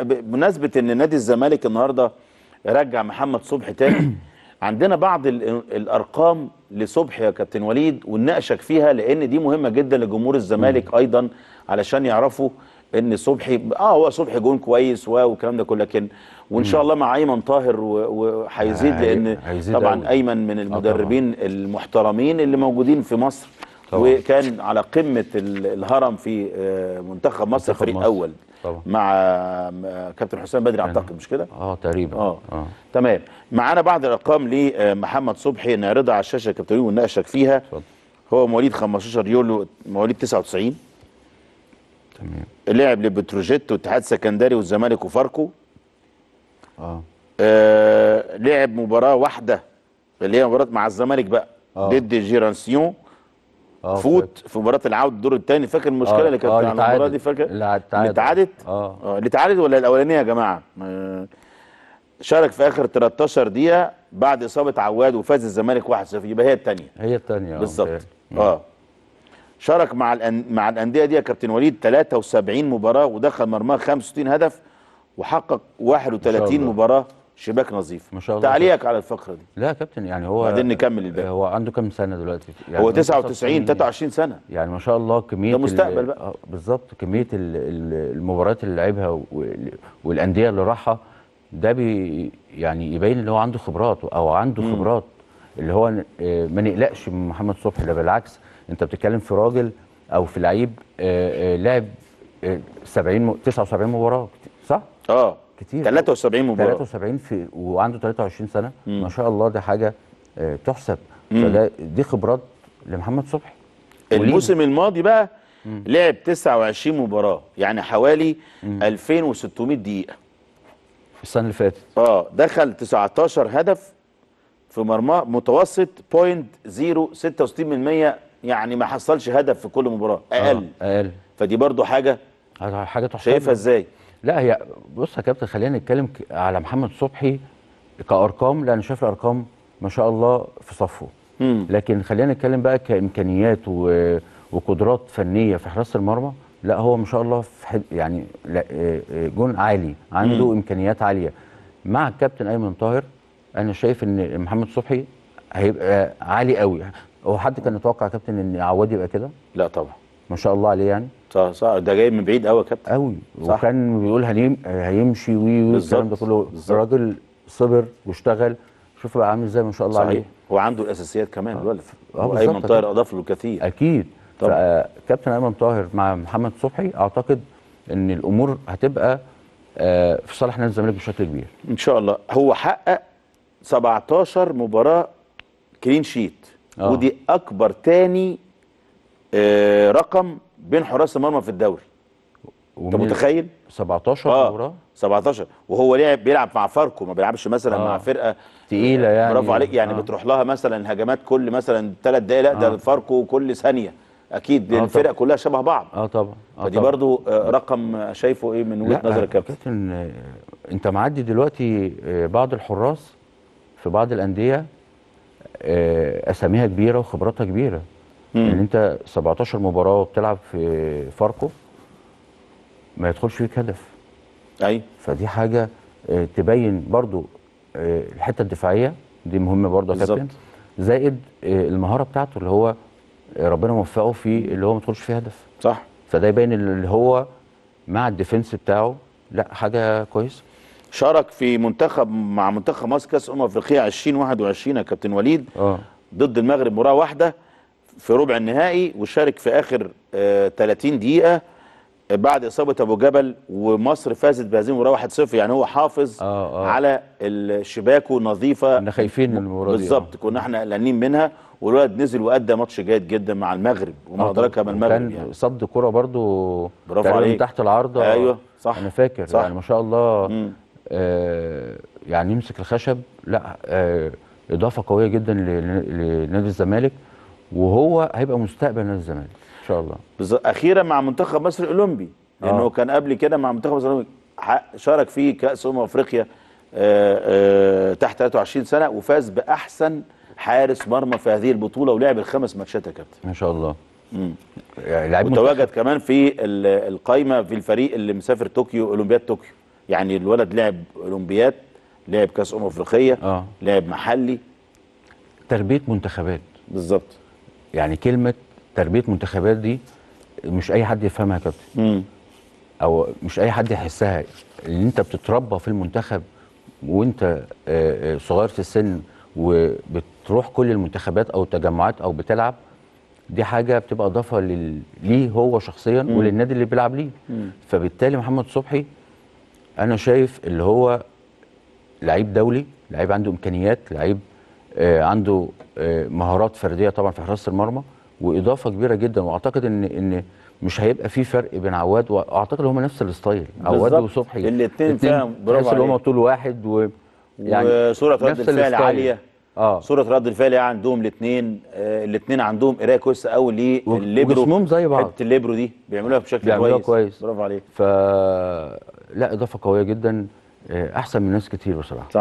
بمناسبه ان نادي الزمالك النهارده رجع محمد صبحي تاني عندنا بعض الارقام لصبحي يا كابتن وليد ونناقشك فيها لان دي مهمه جدا لجمهور الزمالك ايضا علشان يعرفوا ان صبحي اه هو صبحي جون كويس والكلام ده كله لكن وان شاء الله مع ايمن طاهر وهيزيد لان طبعا ايمن من آه، المدربين المحترمين اللي موجودين في مصر وكان على قمه الهرم في آه، منتخب مصر فريق اول مع كابتن حسام بدري اعتقد مش كده اه تقريبا اه, أه. تمام معانا بعض الارقام لمحمد آه، صبحي نعرضها على الشاشه يا كابتن ونناقشك فيها اتفضل هو مواليد 15 يوليو مواليد 99 تمام لعب لبتروجيت واتحاد سكندري والزمالك وفاركو اه, آه لعب مباراه واحده اللي هي مباراه مع الزمالك بقى أه. ضد جيرانسيون آه، فوت في مباراه العوده الدور الثاني فاكر المشكله آه، اللي كانت آه، على المباراه دي فاكر اللي اتعادت اه اللي اتعادت ولا الاولانيه يا جماعه شارك في اخر 13 دقيقه بعد اصابه عواد وفاز الزمالك 1-0 يبقى هي الثانيه هي الثانيه بالظبط اه شارك مع الأن... مع الانديه دي يا كابتن وليد 73 مباراه ودخل مرماه 65 هدف وحقق 31 مباراه شباك نظيف ما شاء الله تعليقك على الفقره دي لا يا كابتن يعني هو بعدين نكمل الباقي هو عنده كام سنه دلوقتي يعني هو 99 23 سنه يعني ما شاء الله كميه ده مستقبل بقى آه، بالظبط كميه المباريات اللي لعبها والانديه اللي راحها ده بي يعني يبين ان هو عنده خبرات او عنده م. خبرات اللي هو آه، ما نقلقش من محمد صبحي ده بالعكس انت بتتكلم في راجل او في لعيب آه، لعب 70 79 مباراه صح؟ اه كتير 73 مباراه 73 في وعنده 23 سنه مم. ما شاء الله دي حاجه آه، تحسب فده دي خبرات لمحمد صبحي الموسم الماضي بقى مم. لعب 29 مباراه يعني حوالي مم. 2600 دقيقه السنه اللي فاتت اه دخل 19 هدف في مرمى متوسط بوينت 0.66% يعني ما حصلش هدف في كل مباراه آه، اقل آه. اقل فدي برضو حاجه حاجه تحسب شايفها ازاي لا هي بص يا كابتن خلينا نتكلم على محمد صبحي كارقام لان شايف الارقام ما شاء الله في صفه مم. لكن خلينا نتكلم بقى كامكانيات و... وقدرات فنيه في حراسه المرمى لا هو ما شاء الله في حد يعني آه، آه، جون عالي عنده مم. امكانيات عاليه مع الكابتن ايمن طاهر انا شايف ان محمد صبحي هيبقى عالي قوي هو حد كان يتوقع كابتن ان عواد يبقى كده لا طبعا ما شاء الله عليه يعني صح صح ده جاي من بعيد قوي يا كابتن قوي وكان بيقول هنيم هيمشي وي وي الكلام ده كله الراجل صبر واشتغل شوف بقى عامل ازاي ما شاء الله صحيح. عليه هو عنده الاساسيات كمان آه. الولد آه. ايمن طاهر اضاف له كثير اكيد كابتن ايمن طاهر مع محمد صبحي اعتقد ان الامور هتبقى آه في صالح نادي الزمالك بشكل كبير ان شاء الله هو حقق 17 مباراه كلين شيت آه. ودي اكبر تاني آه رقم بين حراس المرمى في الدوري انت متخيل 17 اه 17 وهو لعب بيلعب مع فاركو ما بيلعبش مثلا آه. مع فرقه تقيله يعني برافو عليك يعني آه. بتروح لها مثلا هجمات كل مثلا ثلاث دقائق لا ده آه. فاركو كل ثانيه اكيد آه الفرق كلها شبه بعض اه طبعا آه فدي برضو آه رقم شايفه ايه من وجهه نظر الكابتن كابتن انت معدي دلوقتي آه، بعض الحراس في بعض الانديه آه، اساميها كبيره وخبراتها كبيره لان يعني انت 17 مباراه وبتلعب في فاركو ما يدخلش فيك هدف ايوه فدي حاجه آه، تبين برضو آه، الحته الدفاعيه دي مهمه برضو يا كابتن زائد آه، المهاره بتاعته اللي هو ربنا موفقه في اللي هو ما يدخلش فيه هدف صح فده يبين اللي هو مع الديفنس بتاعه لا حاجه كويسه شارك في منتخب مع منتخب مصر كاس امم افريقيا 2021 يا كابتن وليد اه ضد المغرب مباراه واحده في ربع النهائي وشارك في اخر 30 آه، دقيقه آه، بعد اصابه ابو جبل ومصر فازت بهزيمه مباراه 1-0 يعني هو حافظ آه آه. على شباكه نظيفه كنا خايفين من المباراه بالظبط كنا احنا قلقانين منها والولد نزل وادى ماتش جيد جدا مع المغرب آه، وما ادراك ما المغرب يعني صد كره برضو برافو عليك تحت العارضه ايوه صح انا فاكر صح. يعني ما شاء الله آه يعني يمسك الخشب لا آه اضافه قويه جدا لنادي الزمالك وهو هيبقى مستقبل نادي الزمالك ان شاء الله بالظبط اخيرا مع منتخب مصر الاولمبي آه. لانه آه. كان قبل كده مع منتخب مصر الاولمبي شارك في كاس امم افريقيا آه، آه، تحت 23 سنه وفاز باحسن حارس مرمى في هذه البطوله ولعب الخمس ماتشات يا كابتن ما شاء الله يعني متواجد وتواجد كمان في القايمه في الفريق اللي مسافر طوكيو اولمبياد طوكيو يعني الولد لعب اولمبياد لعب كاس امم افريقيه آه. لعب محلي تربيه منتخبات بالظبط يعني كلمه تربيه منتخبات دي مش اي حد يفهمها يا كابتن او مش اي حد يحسها ان انت بتتربى في المنتخب وانت آه، آه، صغير في السن وبتروح كل المنتخبات او التجمعات او بتلعب دي حاجه بتبقى اضافه ليه هو شخصيا مم. وللنادي اللي بيلعب ليه مم. فبالتالي محمد صبحي انا شايف اللي هو لعيب دولي لعيب عنده امكانيات لعيب آه، عنده آه، مهارات فرديه طبعا في حراسه المرمى واضافه كبيره جدا واعتقد ان ان مش هيبقى في فرق بين عواد واعتقد هم نفس الستايل عواد وصبحي الاثنين فاهم برافو عليك هم طول واحد و يعني وصوره رد الفعل عاليه اه صوره رد الفعل عندهم الاثنين آه الاثنين عندهم قرايه كويسه قوي لليبرو وجسمهم زي بعض حته الليبرو دي بيعملوها بشكل بيعملوها كويس, كويس. برافو عليك ف لا اضافه قويه جدا آه، احسن من ناس كتير بصراحه صح.